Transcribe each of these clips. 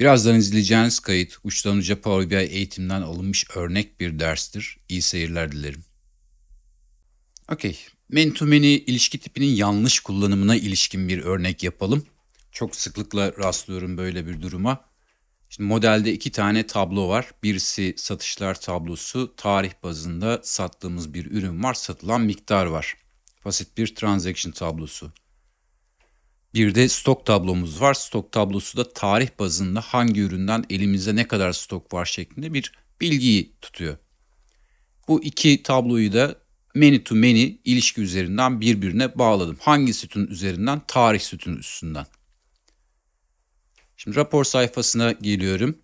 Birazdan izleyeceğiniz kayıt uçtan uca Power BI eğitimden alınmış örnek bir derstir. İyi seyirler dilerim. Okey. Many to many ilişki tipinin yanlış kullanımına ilişkin bir örnek yapalım. Çok sıklıkla rastlıyorum böyle bir duruma. Şimdi modelde iki tane tablo var. Birisi satışlar tablosu, tarih bazında sattığımız bir ürün var, satılan miktar var. Basit bir transaction tablosu. Bir de stok tablomuz var. Stok tablosu da tarih bazında hangi üründen elimizde ne kadar stok var şeklinde bir bilgiyi tutuyor. Bu iki tabloyu da many to many ilişki üzerinden birbirine bağladım. Hangi sütun üzerinden? Tarih sütunu üstünden. Şimdi rapor sayfasına geliyorum.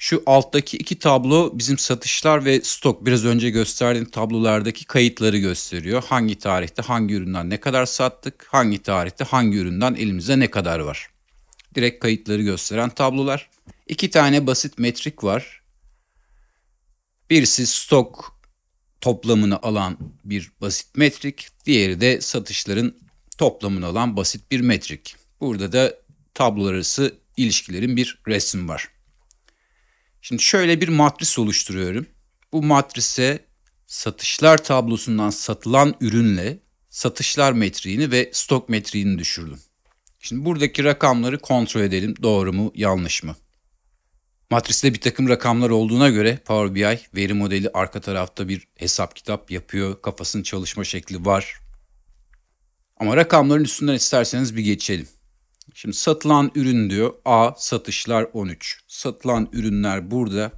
Şu alttaki iki tablo bizim satışlar ve stok biraz önce gösterdiğim tablolardaki kayıtları gösteriyor. Hangi tarihte hangi üründen ne kadar sattık, hangi tarihte hangi üründen elimize ne kadar var. Direkt kayıtları gösteren tablolar. İki tane basit metrik var. Birisi stok toplamını alan bir basit metrik, diğeri de satışların toplamını alan basit bir metrik. Burada da tablo arası ilişkilerin bir resmi var. Şimdi şöyle bir matris oluşturuyorum. Bu matrise satışlar tablosundan satılan ürünle satışlar metriğini ve stok metriğini düşürdüm. Şimdi buradaki rakamları kontrol edelim doğru mu yanlış mı? Matriste bir takım rakamlar olduğuna göre Power BI veri modeli arka tarafta bir hesap kitap yapıyor, kafasının çalışma şekli var. Ama rakamların üstünden isterseniz bir geçelim. Şimdi satılan ürün diyor. A satışlar 13. Satılan ürünler burada.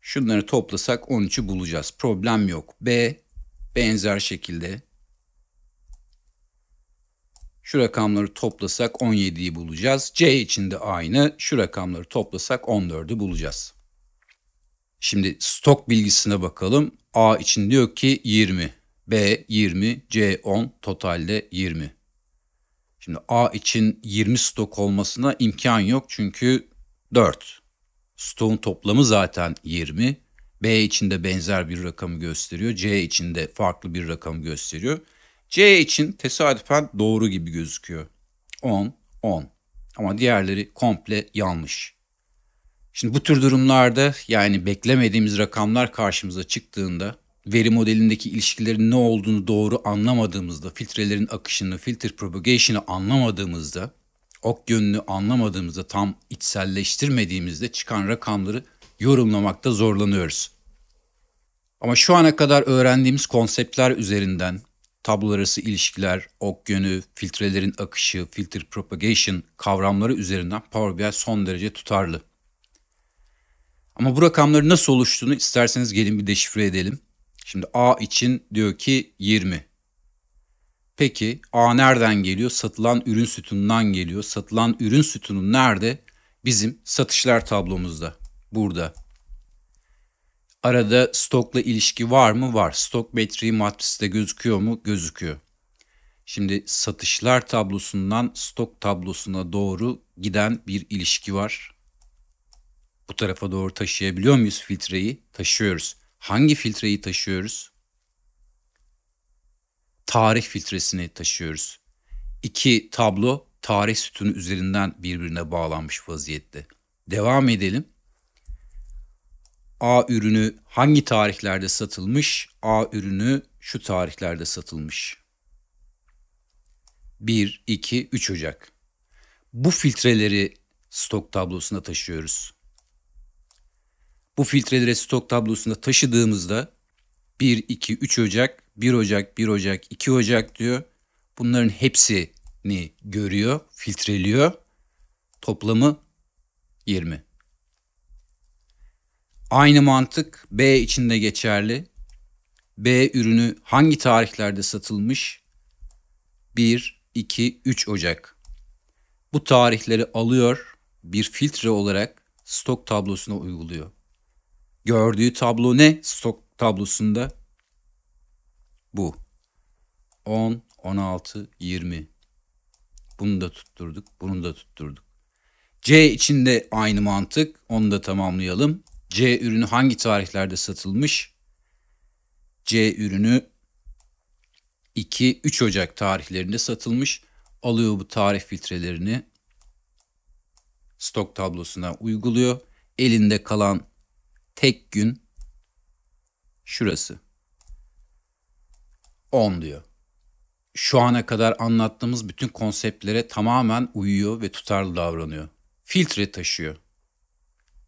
Şunları toplasak 13'ü bulacağız. Problem yok. B benzer şekilde. Şu rakamları toplasak 17'yi bulacağız. C için de aynı. Şu rakamları toplasak 14'ü bulacağız. Şimdi stok bilgisine bakalım. A için diyor ki 20, B 20, C 10, totalde 20. Şimdi A için 20 stok olmasına imkan yok çünkü 4. Stokun toplamı zaten 20. B için de benzer bir rakamı gösteriyor. C için de farklı bir rakamı gösteriyor. C için tesadüfen doğru gibi gözüküyor. 10, 10. Ama diğerleri komple yanlış. Şimdi bu tür durumlarda yani beklemediğimiz rakamlar karşımıza çıktığında veri modelindeki ilişkilerin ne olduğunu doğru anlamadığımızda, filtrelerin akışını, filter propagation'ı anlamadığımızda, ok yönünü anlamadığımızda, tam içselleştirmediğimizde çıkan rakamları yorumlamakta zorlanıyoruz. Ama şu ana kadar öğrendiğimiz konseptler üzerinden tablo arası ilişkiler, ok yönü, filtrelerin akışı, filter propagation kavramları üzerinden Power BI son derece tutarlı. Ama bu rakamların nasıl oluştuğunu isterseniz gelin bir deşifre edelim. Şimdi A için diyor ki 20. Peki A nereden geliyor? Satılan ürün sütunundan geliyor. Satılan ürün sütunu nerede? Bizim satışlar tablomuzda. Burada. Arada stokla ilişki var mı? Var. Stok metriği matriste gözüküyor mu? Gözüküyor. Şimdi satışlar tablosundan stok tablosuna doğru giden bir ilişki var. Bu tarafa doğru taşıyabiliyor muyuz filtreyi? Taşıyoruz hangi filtreyi taşıyoruz? Tarih filtresini taşıyoruz. İki tablo tarih sütunu üzerinden birbirine bağlanmış vaziyette. Devam edelim. A ürünü hangi tarihlerde satılmış? A ürünü şu tarihlerde satılmış. 1, 2, 3 Ocak. Bu filtreleri stok tablosuna taşıyoruz. Bu filtreleri stok tablosunda taşıdığımızda 1, 2, 3 Ocak, 1 Ocak, 1 Ocak, 2 Ocak diyor. Bunların hepsini görüyor, filtreliyor. Toplamı 20. Aynı mantık B içinde geçerli. B ürünü hangi tarihlerde satılmış? 1, 2, 3 Ocak. Bu tarihleri alıyor, bir filtre olarak stok tablosuna uyguluyor gördüğü tablo ne stok tablosunda? Bu. 10, 16, 20. Bunu da tutturduk, bunu da tutturduk. C için de aynı mantık. Onu da tamamlayalım. C ürünü hangi tarihlerde satılmış? C ürünü 2 3 Ocak tarihlerinde satılmış. Alıyor bu tarih filtrelerini stok tablosuna uyguluyor. Elinde kalan tek gün şurası. 10 diyor. Şu ana kadar anlattığımız bütün konseptlere tamamen uyuyor ve tutarlı davranıyor. Filtre taşıyor.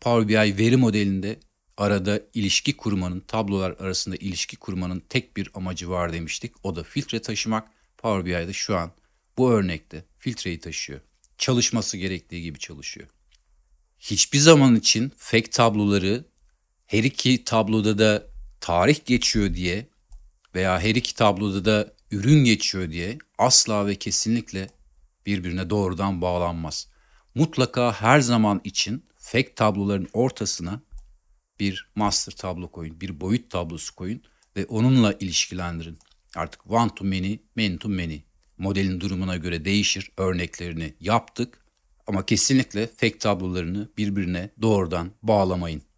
Power BI veri modelinde arada ilişki kurmanın, tablolar arasında ilişki kurmanın tek bir amacı var demiştik. O da filtre taşımak. Power BI'de şu an bu örnekte filtreyi taşıyor. Çalışması gerektiği gibi çalışıyor. Hiçbir zaman için fake tabloları her iki tabloda da tarih geçiyor diye veya her iki tabloda da ürün geçiyor diye asla ve kesinlikle birbirine doğrudan bağlanmaz. Mutlaka her zaman için fake tabloların ortasına bir master tablo koyun, bir boyut tablosu koyun ve onunla ilişkilendirin. Artık one to many, many to many modelin durumuna göre değişir örneklerini yaptık ama kesinlikle fake tablolarını birbirine doğrudan bağlamayın.